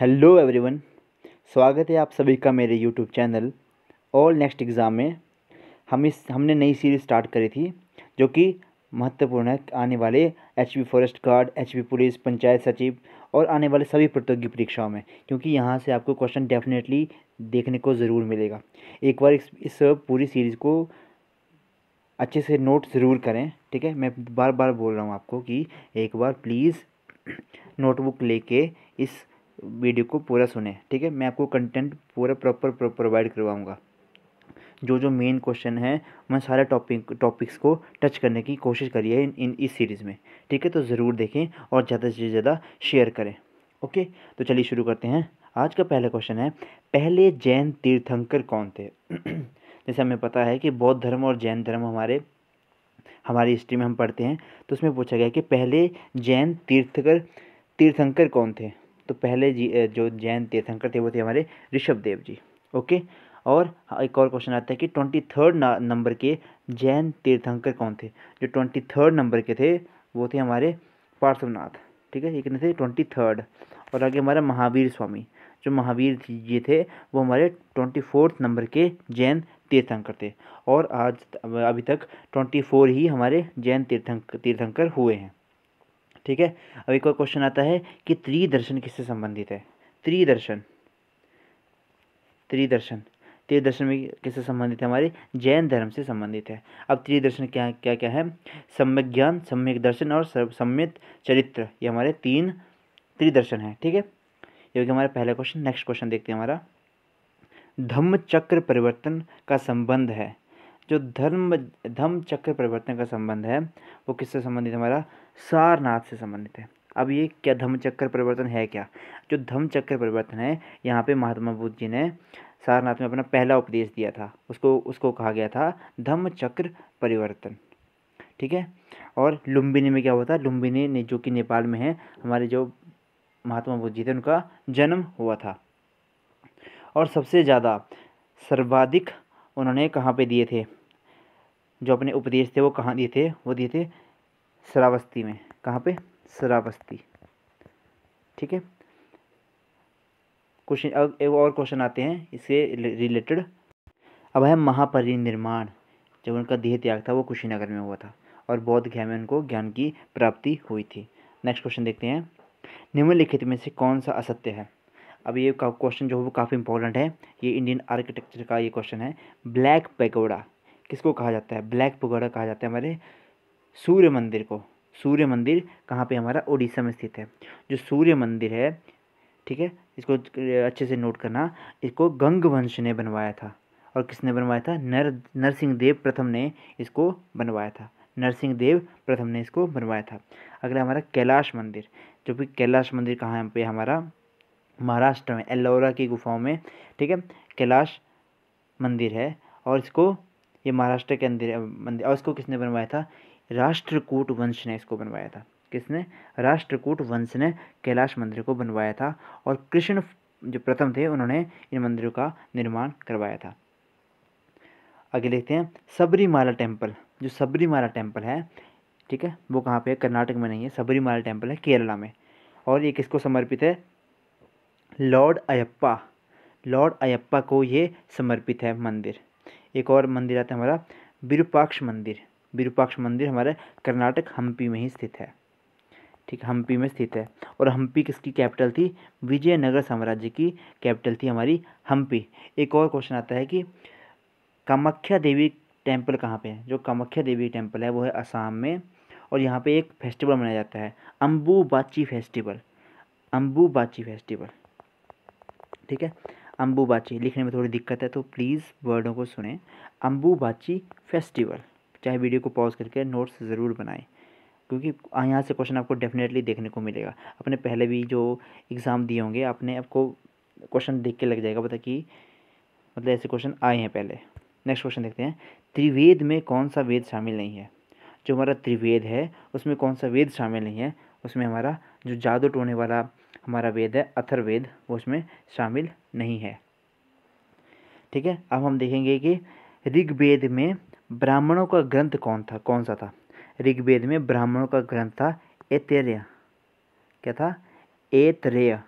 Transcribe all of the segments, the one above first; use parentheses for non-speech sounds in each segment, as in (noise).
hello everyone स्वागत है आप सभी का मेरे यूट्यूब चैनल और नेक्स्ट एग्ज़ाम में हम इस हमने नई सीरीज़ स्टार्ट करी थी जो कि महत्वपूर्ण है आने वाले H forest guard H police panchayat सचिव और आने वाले सभी प्रतियोगी परीक्षाओं में क्योंकि यहाँ से आपको क्वेश्चन डेफिनेटली देखने को ज़रूर मिलेगा एक बार इस, इस पूरी सीरीज़ को अच्छे से नोट ज़रूर करें ठीक है मैं बार बार बोल रहा हूँ आपको कि एक बार प्लीज़ नोटबुक (clears throat) लेके इस वीडियो को पूरा सुने ठीक है मैं आपको कंटेंट पूरा प्रॉपर प्रोवाइड करवाऊँगा जो जो मेन क्वेश्चन है मैं सारे टॉपिक टॉपिक्स को टच करने की कोशिश करी है इन, इन इस सीरीज़ में ठीक है तो ज़रूर देखें और ज़्यादा से ज़्यादा शेयर करें ओके तो चलिए शुरू करते हैं आज का पहला क्वेश्चन है पहले जैन तीर्थंकर कौन थे (clears throat) जैसे हमें पता है कि बौद्ध धर्म और जैन धर्म हमारे हमारी हिस्ट्री में हम पढ़ते हैं तो उसमें पूछा गया कि पहले जैन तीर्थकर तीर्थंकर कौन थे तो पहले जी जो जैन तीर्थंकर थे वो थे हमारे ऋषभ देव जी ओके और हाँ, एक और क्वेश्चन आता है कि ट्वेंटी थर्ड नंबर के जैन तीर्थंकर कौन थे जो ट्वेंटी थर्ड नंबर के थे वो थे हमारे पार्श्वनाथ ठीक है ये कितने थे ट्वेंटी थर्ड और आगे हमारा महावीर स्वामी जो महावीर जी थे वो हमारे ट्वेंटी फोर्थ नंबर के जैन तीर्थंकर थे और आज अभी तक ट्वेंटी फोर ही हमारे जैन तीर्थंक तीर्थंकर हुए हैं ठीक है अब एक और क्वेश्चन आता है कि त्रिदर्शन किससे संबंधित है त्रिदर्शन त्रिदर्शन त्रिदर्शन में किससे संबंधित है हमारे जैन धर्म से संबंधित है अब त्रिदर्शन क्या क्या क्या है सम्यक ज्ञान सम्यक दर्शन और सम्यक चरित्र ये हमारे तीन त्रिदर्शन है ठीक है ये हमारा पहला क्वेश्चन नेक्स्ट क्वेश्चन देखते हैं हमारा धम्म चक्र परिवर्तन का संबंध है जो धर्म धम्म चक्र परिवर्तन का संबंध है वो किससे संबंधित हमारा सारनाथ से संबंधित है अब ये क्या धम्म चक्र परिवर्तन है क्या जो धम्म चक्र परिवर्तन है यहाँ पे महात्मा बुद्ध जी ने सारनाथ में अपना पहला उपदेश दिया था उसको उसको कहा गया था धम्म चक्र परिवर्तन ठीक है और लुम्बिनी में क्या हुआ था लुम्बिनी ने जो कि नेपाल में है हमारे जो महात्मा बुद्ध जी थे उनका जन्म हुआ था और सबसे ज़्यादा सर्वाधिक उन्होंने कहाँ पे दिए थे जो अपने उपदेश थे वो कहाँ दिए थे वो दिए थे श्रावस्ती में कहाँ पे श्रावस्ती ठीक है क्वेश्चन अब एक और क्वेश्चन आते हैं इससे रिलेटेड अब है महापरिनिर्माण जब उनका देह त्याग था वो कुशीनगर में हुआ था और बौद्ध गया में उनको ज्ञान की प्राप्ति हुई थी नेक्स्ट क्वेश्चन देखते हैं निम्नलिखित में से कौन सा असत्य है अब ये क्वेश्चन जो है वो काफ़ी इंपॉर्टेंट है ये इंडियन आर्किटेक्चर का ये क्वेश्चन है ब्लैक पैगोडा किसको कहा जाता है ब्लैक पगोड़ा कहा जाता है हमारे सूर्य मंदिर को सूर्य मंदिर कहाँ पे हमारा उड़ीसा में स्थित है जो सूर्य मंदिर है ठीक है इसको अच्छे से नोट करना इसको गंगवंश ने बनवाया था और किसने बनवाया था नर नरसिंह देव प्रथम ने इसको बनवाया था नरसिंह देव प्रथम ने इसको बनवाया था अगला हमारा कैलाश मंदिर जो कि कैलाश मंदिर कहाँ पे हमारा महाराष्ट्र में एल्लोरा की गुफाओं में ठीक है कैलाश मंदिर है और इसको ये महाराष्ट्र के अंदर मंदिर और इसको किसने बनवाया था राष्ट्रकूट वंश ने इसको बनवाया था किसने राष्ट्रकूट वंश ने कैलाश मंदिर को बनवाया था और कृष्ण जो प्रथम थे उन्होंने इन मंदिरों का निर्माण करवाया था आगे देखते हैं सबरीमाला टेम्पल जो सबरीमाला टेम्पल है ठीक है वो कहाँ पे है कर्नाटक में नहीं है सबरीमाला टेम्पल है केरला में और ये किसको समर्पित है लॉर्ड अयप्पा लॉर्ड अयप्पा को ये समर्पित है मंदिर एक और मंदिर आता है हमारा विरूपाक्ष मंदिर विरूपाक्ष मंदिर हमारे कर्नाटक हम्पी में ही स्थित है ठीक हम्पी में स्थित है और हम्पी किसकी कैपिटल थी विजयनगर साम्राज्य की कैपिटल थी हमारी हम्पी एक और क्वेश्चन आता है कि कामाख्या देवी टेम्पल कहाँ पे है जो कामाख्या देवी टेम्पल है वो है असम में और यहाँ पे एक फेस्टिवल मनाया जाता है अम्बुबाची फेस्टिवल अम्बूबाची फेस्टिवल ठीक है अम्बूबाची लिखने में थोड़ी दिक्कत है तो प्लीज़ वर्डों को सुने अम्बुबाची फेस्टिवल चाहे वीडियो को पॉज करके नोट्स ज़रूर बनाएं क्योंकि यहाँ से क्वेश्चन आपको डेफिनेटली देखने को मिलेगा अपने पहले भी जो एग्ज़ाम दिए होंगे आपने आपको क्वेश्चन देख के लग जाएगा पता कि मतलब ऐसे क्वेश्चन आए हैं पहले नेक्स्ट क्वेश्चन देखते हैं त्रिवेद में कौन सा वेद शामिल नहीं है जो हमारा त्रिवेद है उसमें कौन सा वेद शामिल नहीं है उसमें हमारा जो जादू टोने वाला हमारा वेद है अथर्वेद वो उसमें शामिल नहीं है ठीक है अब हम देखेंगे कि ऋग्वेद में ब्राह्मणों का ग्रंथ कौन था कौन सा था ऋग्वेद में ब्राह्मणों का ग्रंथ था एतरेय क्या था एतरेय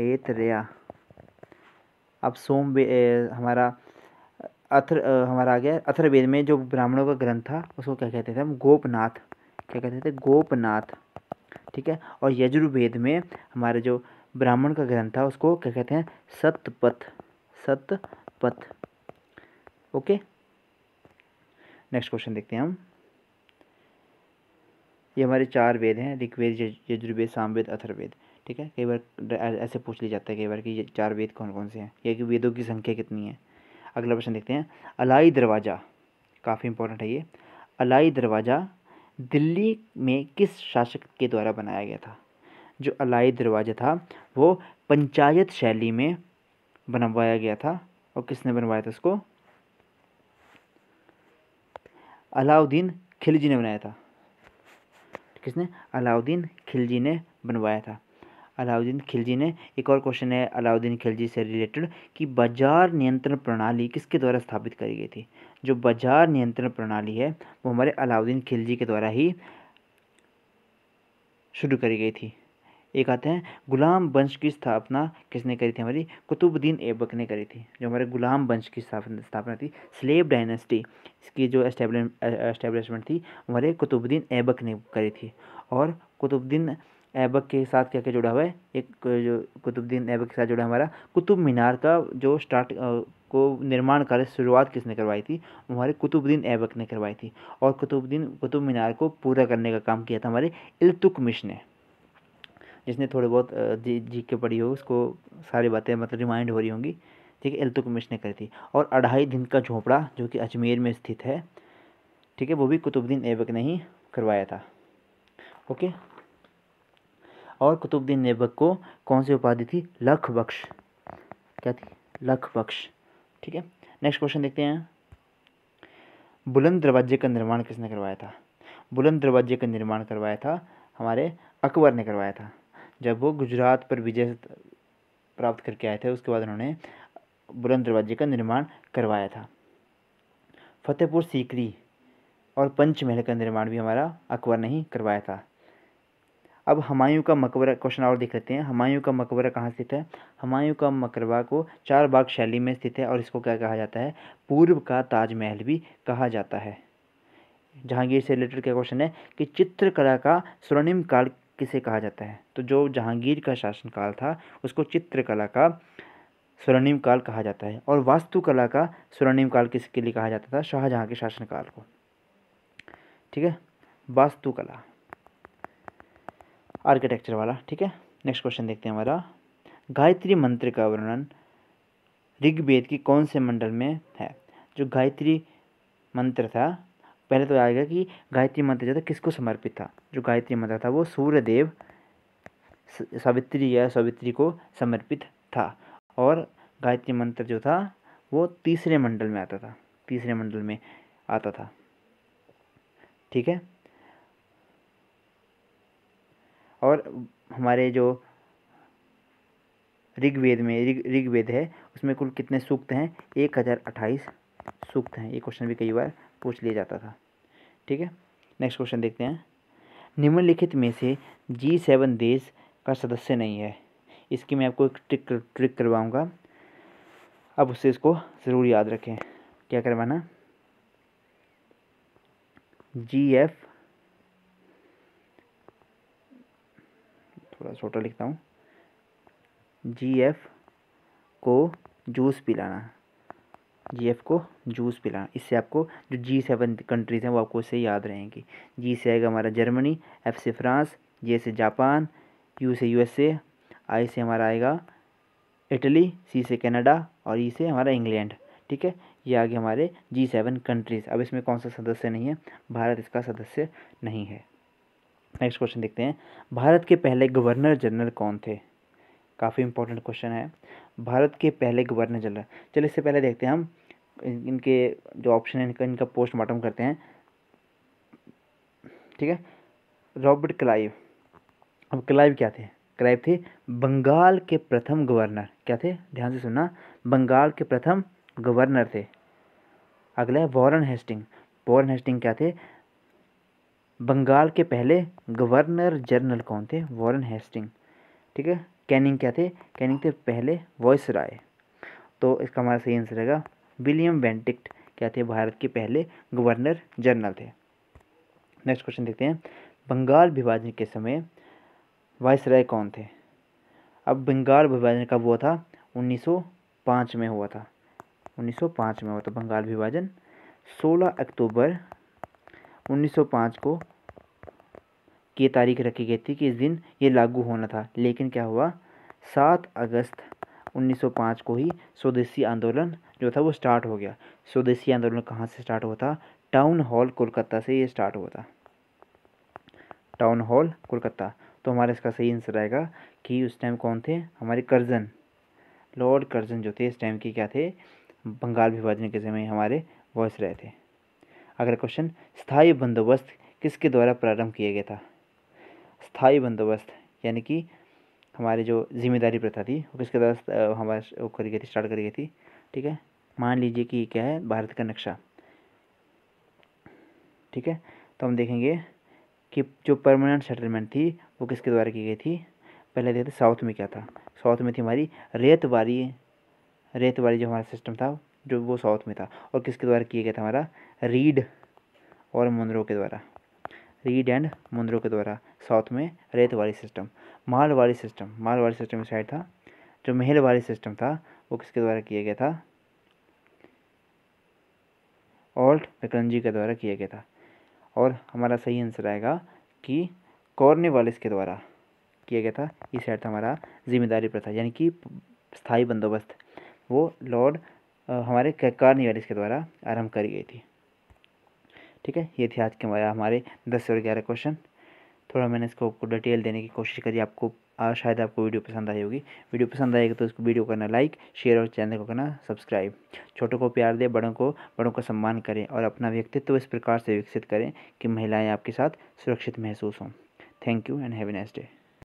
एतरेय अब सोम हमारा अथर हमारा आ गया अथर्वेद में जो ब्राह्मणों का ग्रंथ था उसको क्या कहते थे हम गोपनाथ क्या कहते थे गोपनाथ ठीक है और यजुर्वेद में हमारे जो ब्राह्मण का ग्रंथ था उसको क्या कहते हैं Satpath Satpath okay next question देखते हैं हम ये हमारे चार वेद हैं ऋग्वेद यजुर्वेद सामवेद अथर्वेद ठीक है कई बार ऐसे पूछ लिया जाता है कई बार कि ये चार वेद कौन कौन से हैं या कि वेदों की संख्या कितनी है अगला प्रश्न देखते हैं अलाई दरवाज़ा काफ़ी इंपॉर्टेंट है ये अलाई दरवाज़ा दिल्ली में किस शासक के द्वारा बनाया गया था जो अलाई दरवाज़ा था वो पंचायत शैली में बनवाया गया था और किसने बनवाया था उसको अलाउद्दीन खिलजी ने बनाया था किसने अलाउद्दीन खिलजी ने बनवाया था अलाउद्दीन खिलजी ने एक और क्वेश्चन है अलाउद्दीन खिलजी से रिलेटेड कि बाजार नियंत्रण प्रणाली किसके द्वारा स्थापित करी गई थी जो बाजार नियंत्रण प्रणाली है वो हमारे अलाउद्दीन खिलजी के द्वारा ही शुरू करी गई थी एक आते हैं गुलाम वंश की स्थापना किसने करी थी हमारी कुतुबुद्दीन ऐबक ने करी थी जो हमारे गुलाम वंश की स्थापना थी स्लेब डायनेस्टी इसकी जो एस्टेब्लिशमेंट थी हमारे कुतुबुद्दीन ऐबक ने करी थी और कुतुबुद्दीन ऐबक के साथ क्या क्या जुड़ा हुआ है एक जो कुतुबुद्दीन ऐबक के साथ जुड़ा हमारा कुतुब मीनार का जो स्टार्ट को निर्माण कार्य शुरुआत किसने करवाई थी हमारे कुतुबुद्दीन ऐबक ने करवाई थी और कुतुबुद्दीन कुतुब मीनार को पूरा करने का काम किया था हमारे मिश ने जिसने थोड़े बहुत जी जी के पढ़ी हो उसको सारी बातें मतलब रिमाइंड हो रही होंगी ठीक है मिश ने करी थी और अढ़ाई दिन का झोंपड़ा जो कि अजमेर में स्थित है ठीक है वो भी कुतुबुद्दीन ऐबक ने ही करवाया था ओके और कुतुबुद्दीन ऐबक को कौन सी उपाधि थी लख बख्श क्या थी लख बख्श ठीक है नेक्स्ट क्वेश्चन देखते हैं बुलंद दरवाजे का निर्माण किसने करवाया था बुलंद दरवाजे का निर्माण करवाया था हमारे अकबर ने करवाया था जब वो गुजरात पर विजय प्राप्त करके आए थे उसके बाद उन्होंने बुलंद दरवाजे का निर्माण करवाया था फतेहपुर सीकरी और पंचमहल का निर्माण भी हमारा अकबर ने ही करवाया था अब हमायूं का मकबरा क्वेश्चन और देख लेते हैं हमायूं का मकबरा कहाँ स्थित है हमायूं का मकबरा को चार बाग शैली में स्थित है और इसको क्या कहा जाता है पूर्व का ताजमहल भी कहा जाता है जहांगीर से रिलेटेड क्या क्वेश्चन है कि चित्रकला का स्वर्णिम काल किसे कहा जाता है तो जो जहांगीर का शासनकाल था उसको चित्रकला का स्वर्णिम काल कहा जाता है और वास्तुकला का स्वर्णिम काल किसके लिए कहा जाता था शाहजहाँ के शासनकाल को ठीक है वास्तुकला आर्किटेक्चर वाला ठीक है नेक्स्ट क्वेश्चन देखते हैं हमारा गायत्री मंत्र का वर्णन ऋग्वेद की कौन से मंडल में है जो गायत्री मंत्र था पहले तो आएगा कि गायत्री मंत्र जो था किसको समर्पित था जो गायत्री मंत्र था वो सूर्यदेव सावित्री या सावित्री को समर्पित था और गायत्री मंत्र जो था वो तीसरे मंडल में आता था तीसरे मंडल में आता था ठीक है और हमारे जो ऋग्वेद में ऋग्वेद है उसमें कुल कितने सूक्त हैं एक हज़ार अट्ठाईस सूक्त हैं ये क्वेश्चन भी कई बार पूछ लिया जाता था ठीक है नेक्स्ट क्वेश्चन देखते हैं निम्नलिखित में से जी सेवन देश का सदस्य नहीं है इसकी मैं आपको एक ट्रिक ट्रिक करवाऊँगा अब उससे इसको ज़रूर याद रखें क्या करवाना जी एफ थोड़ा छोटा लिखता हूँ जी एफ को जूस पिलाना जी एफ को जूस पिलाना इससे आपको जो जी सेवन कंट्रीज़ हैं वो आपको इससे याद रहेंगी जी से आएगा हमारा जर्मनी एफ से फ्रांस जे से जापान यू से ए आई से हमारा आएगा इटली सी से कनाडा और ई e से हमारा इंग्लैंड ठीक है ये आगे हमारे जी सेवन कंट्रीज़ अब इसमें कौन सा सदस्य नहीं है भारत इसका सदस्य नहीं है नेक्स्ट क्वेश्चन देखते हैं भारत के पहले गवर्नर जनरल कौन थे काफ़ी इंपॉर्टेंट क्वेश्चन है भारत के पहले गवर्नर जनरल चलिए इससे पहले देखते हैं हम इनके जो ऑप्शन है इनका इनका पोस्टमार्टम करते हैं ठीक है रॉबर्ट क्लाइव अब क्लाइव क्या थे क्लाइव थे बंगाल के प्रथम गवर्नर क्या थे ध्यान से सुनना बंगाल के प्रथम गवर्नर थे अगला है वॉरन हेस्टिंग वॉरन हेस्टिंग क्या थे बंगाल के पहले गवर्नर जनरल कौन थे वॉरेन हेस्टिंग ठीक है कैनिंग क्या थे कैनिंग थे पहले वॉइस राय तो इसका हमारा सही आंसर रहेगा विलियम वेंटिक्ट क्या थे भारत के पहले गवर्नर जनरल थे नेक्स्ट क्वेश्चन देखते हैं बंगाल विभाजन के समय राय कौन थे अब बंगाल विभाजन कब हुआ था 1905 में हुआ था 1905 में हुआ था बंगाल विभाजन 16 अक्टूबर 1905 को की तारीख रखी गई थी कि इस दिन ये लागू होना था लेकिन क्या हुआ सात अगस्त 1905 को ही स्वदेशी आंदोलन जो था वो स्टार्ट हो गया स्वदेशी आंदोलन कहाँ से स्टार्ट हुआ था टाउन हॉल कोलकाता से ये स्टार्ट हुआ था टाउन हॉल कोलकाता तो हमारा इसका सही आंसर आएगा कि उस टाइम कौन थे हमारे कर्जन लॉर्ड कर्जन जो थे इस टाइम के क्या थे बंगाल विभाजन के समय हमारे वॉइस रहे थे अगला क्वेश्चन स्थायी बंदोबस्त किसके द्वारा प्रारंभ किया गया था स्थायी बंदोबस्त यानी कि हमारी जो जिम्मेदारी प्रथा थी वो किसके द्वारा हमारे वो करी गई थी स्टार्ट करी गई थी ठीक है मान लीजिए कि क्या है भारत का नक्शा ठीक है तो हम देखेंगे कि जो परमानेंट सेटलमेंट थी वो किसके द्वारा की गई थी पहले देखते साउथ में क्या था साउथ में थी हमारी रेत रेत वाली जो हमारा सिस्टम था जो वो साउथ में था और किसके द्वारा किया गया था हमारा रीड और मुंद्रो के द्वारा रीड एंड मुंद्रो के द्वारा साउथ में रेत वाली सिस्टम माल वाली सिस्टम माल वाली सिस्टम इस साइड था जो महल वाली सिस्टम था वो किसके द्वारा किया गया था ऑल्ट विक्रमजी के द्वारा किया गया था और हमारा सही आंसर आएगा कि कॉर्ने के द्वारा किया गया था ये साइड था हमारा जिम्मेदारी प्रथा यानी कि स्थाई बंदोबस्त वो लॉर्ड हमारे कॉर्नी के द्वारा आरंभ करी गई थी ठीक है ये थे आज के हमारे हमारे दस और ग्यारह क्वेश्चन थोड़ा मैंने इसको आपको डिटेल देने की कोशिश करी आपको आ, शायद आपको वीडियो पसंद आई होगी वीडियो पसंद आएगी तो उसको वीडियो करना लाइक शेयर और चैनल को करना सब्सक्राइब छोटों को प्यार दें बड़ों को बड़ों का सम्मान करें और अपना व्यक्तित्व इस प्रकार से विकसित करें कि महिलाएं आपके साथ सुरक्षित महसूस हों thank you and have a nice day